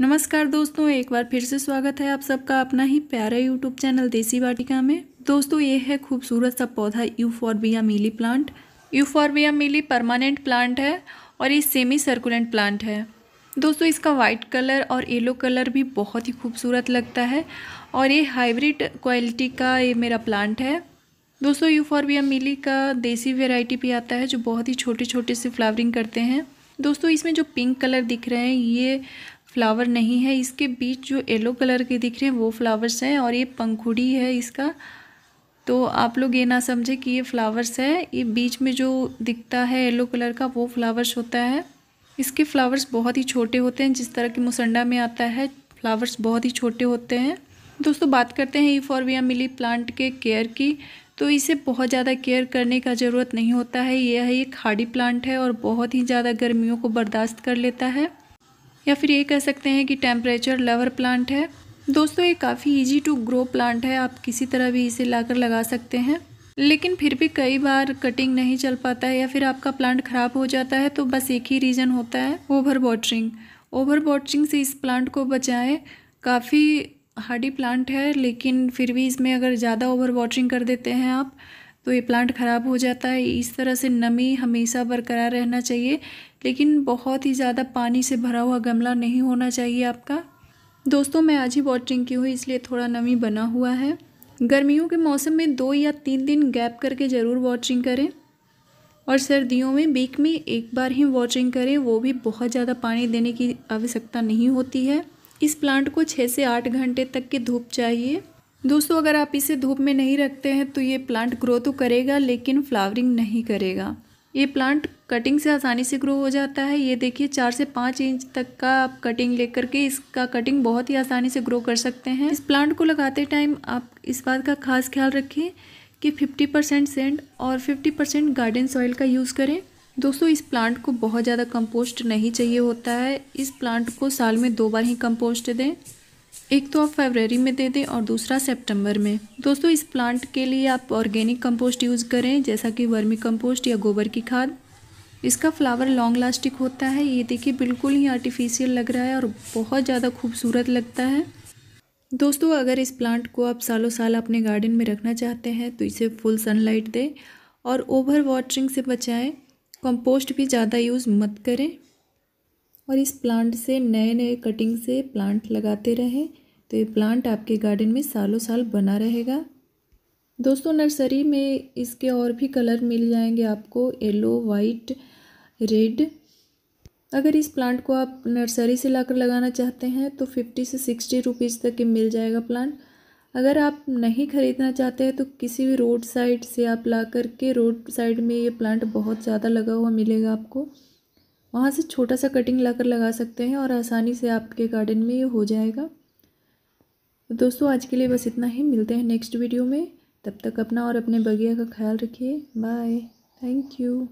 नमस्कार दोस्तों एक बार फिर से स्वागत है आप सबका अपना ही प्यारा यूट्यूब चैनल देसी वाटिका में दोस्तों ये है खूबसूरत सा पौधा euphorbia milii plant euphorbia milii permanent plant है और ये सेमी सर्कुलेंट प्लांट है दोस्तों इसका वाइट कलर और येलो कलर भी बहुत ही खूबसूरत लगता है और ये हाइब्रिड क्वालिटी का ये मेरा प्लांट है दोस्तों यूफॉर्बिया मिली का देसी वेराइटी भी आता है जो बहुत ही छोटे छोटे से फ्लावरिंग करते हैं दोस्तों इसमें जो पिंक कलर दिख रहे हैं ये फ्लावर नहीं है इसके बीच जो येलो कलर के दिख रहे हैं वो फ्लावर्स हैं और ये पंखुड़ी है इसका तो आप लोग ये ना समझे कि ये फ्लावर्स है ये बीच में जो दिखता है येलो कलर का वो फ्लावर्स होता है इसके फ्लावर्स बहुत ही छोटे होते हैं जिस तरह के मुसंडा में आता है फ्लावर्स बहुत ही छोटे होते हैं दोस्तों बात करते हैं ई फॉरविया मिली प्लांट के केयर की तो इसे बहुत ज़्यादा केयर करने का ज़रूरत नहीं होता है यह है एक खाड़ी प्लांट है और बहुत ही ज़्यादा गर्मियों को बर्दाश्त कर लेता है या फिर ये कह सकते हैं कि टेम्परेचर लवर प्लांट है दोस्तों ये काफ़ी इजी टू ग्रो प्लांट है आप किसी तरह भी इसे लाकर लगा सकते हैं लेकिन फिर भी कई बार कटिंग नहीं चल पाता है या फिर आपका प्लांट ख़राब हो जाता है तो बस एक ही रीज़न होता है ओवर वाटरिंग ओवर वाटरिंग से इस प्लांट को बचाएं काफ़ी हार्डी प्लांट है लेकिन फिर भी इसमें अगर ज़्यादा ओवर वाटरिंग कर देते हैं आप तो ये प्लांट ख़राब हो जाता है इस तरह से नमी हमेशा बरकरार रहना चाहिए लेकिन बहुत ही ज़्यादा पानी से भरा हुआ गमला नहीं होना चाहिए आपका दोस्तों मैं आज ही वाटरिंग की हूँ इसलिए थोड़ा नमी बना हुआ है गर्मियों के मौसम में दो या तीन दिन गैप करके ज़रूर वाटरिंग करें और सर्दियों में बीक में एक बार ही वाटरिंग करें वो भी बहुत ज़्यादा पानी देने की आवश्यकता नहीं होती है इस प्लांट को छः से आठ घंटे तक की धूप चाहिए दोस्तों अगर आप इसे धूप में नहीं रखते हैं तो ये प्लांट ग्रो तो करेगा लेकिन फ्लावरिंग नहीं करेगा ये प्लांट कटिंग से आसानी से ग्रो हो जाता है ये देखिए चार से पाँच इंच तक का आप कटिंग लेकर के इसका कटिंग बहुत ही आसानी से ग्रो कर सकते हैं इस प्लांट को लगाते टाइम आप इस बात का खास ख्याल रखें कि 50 परसेंट सेंड और 50 परसेंट गार्डन सॉइल का यूज़ करें दोस्तों इस प्लांट को बहुत ज़्यादा कंपोस्ट नहीं चाहिए होता है इस प्लांट को साल में दो बार ही कंपोस्ट दें एक तो आप फरवरी में दे दें और दूसरा सितंबर में दोस्तों इस प्लांट के लिए आप ऑर्गेनिक कंपोस्ट यूज़ करें जैसा कि वर्मी कंपोस्ट या गोबर की खाद इसका फ्लावर लॉन्ग लास्टिक होता है ये देखिए बिल्कुल ही आर्टिफिशियल लग रहा है और बहुत ज़्यादा खूबसूरत लगता है दोस्तों अगर इस प्लांट को आप सालों साल अपने गार्डन में रखना चाहते हैं तो इसे फुल सनलाइट दें और ओवर वाटरिंग से बचाएं कंपोस्ट भी ज़्यादा यूज़ मत करें और इस प्लांट से नए नए कटिंग से प्लांट लगाते रहें तो ये प्लांट आपके गार्डन में सालों साल बना रहेगा दोस्तों नर्सरी में इसके और भी कलर मिल जाएंगे आपको येलो वाइट रेड अगर इस प्लांट को आप नर्सरी से लाकर लगाना चाहते हैं तो फिफ्टी से सिक्सटी रुपीज़ तक के मिल जाएगा प्लांट अगर आप नहीं ख़रीदना चाहते हैं तो किसी भी रोड साइड से आप ला कर के रोड साइड में ये प्लांट बहुत ज़्यादा लगा हुआ मिलेगा आपको वहाँ से छोटा सा कटिंग लाकर लगा सकते हैं और आसानी से आपके गार्डन में ये हो जाएगा दोस्तों आज के लिए बस इतना ही मिलते हैं नेक्स्ट वीडियो में तब तक अपना और अपने बगिया का ख्याल रखिए बाय थैंक यू